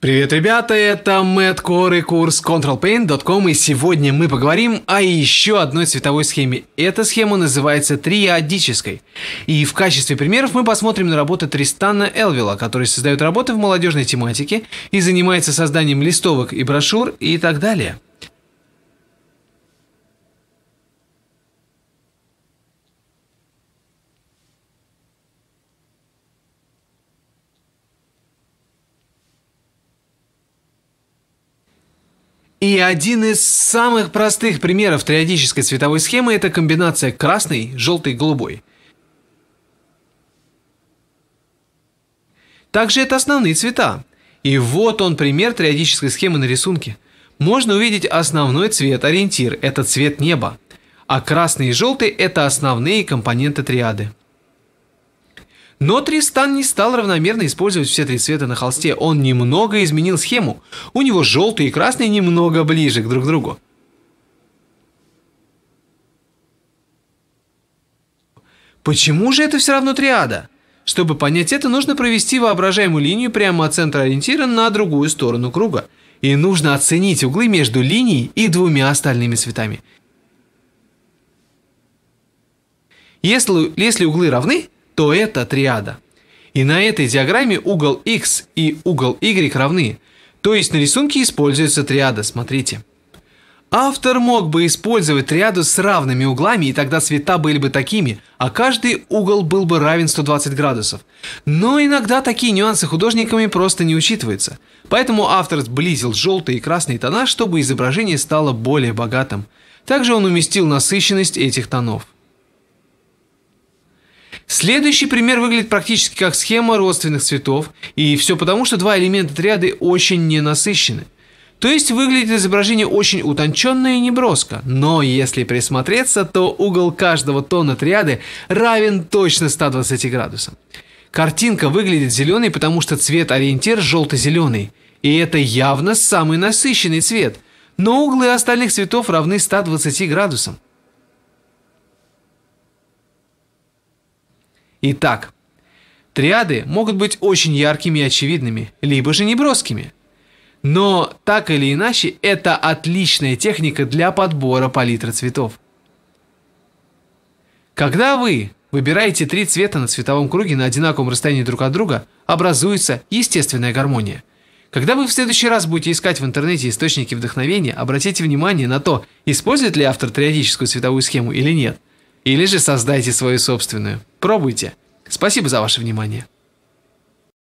Привет, ребята, это Мэтт Кор и курс ControlPaint.com и сегодня мы поговорим о еще одной цветовой схеме. Эта схема называется триадической. И в качестве примеров мы посмотрим на работы Тристана Элвилла, который создает работы в молодежной тематике и занимается созданием листовок и брошюр и так далее. И один из самых простых примеров триодической цветовой схемы – это комбинация красный, желтый, голубой. Также это основные цвета. И вот он пример триодической схемы на рисунке. Можно увидеть основной цвет, ориентир – это цвет неба. А красный и желтый – это основные компоненты триады. Но Тристан не стал равномерно использовать все три цвета на холсте, он немного изменил схему. У него желтый и красный немного ближе к друг другу. Почему же это все равно триада? Чтобы понять это, нужно провести воображаемую линию прямо от центра ориентира на другую сторону круга. И нужно оценить углы между линией и двумя остальными цветами. Если, если углы равны, то это триада. И на этой диаграмме угол x и угол y равны. То есть на рисунке используется триада, смотрите. Автор мог бы использовать триаду с равными углами, и тогда цвета были бы такими, а каждый угол был бы равен 120 градусов. Но иногда такие нюансы художниками просто не учитываются. Поэтому автор сблизил желтые и красные тона, чтобы изображение стало более богатым. Также он уместил насыщенность этих тонов. Следующий пример выглядит практически как схема родственных цветов, и все потому, что два элемента триады очень ненасыщены. То есть выглядит изображение очень утонченно и неброско, но если присмотреться, то угол каждого тона триады равен точно 120 градусам. Картинка выглядит зеленой, потому что цвет ориентир желто-зеленый, и это явно самый насыщенный цвет, но углы остальных цветов равны 120 градусам. Итак, триады могут быть очень яркими и очевидными, либо же неброскими. Но так или иначе, это отличная техника для подбора палитры цветов. Когда вы выбираете три цвета на цветовом круге на одинаковом расстоянии друг от друга, образуется естественная гармония. Когда вы в следующий раз будете искать в интернете источники вдохновения, обратите внимание на то, использует ли автор триадическую цветовую схему или нет – или же создайте свою собственную. Пробуйте. Спасибо за ваше внимание.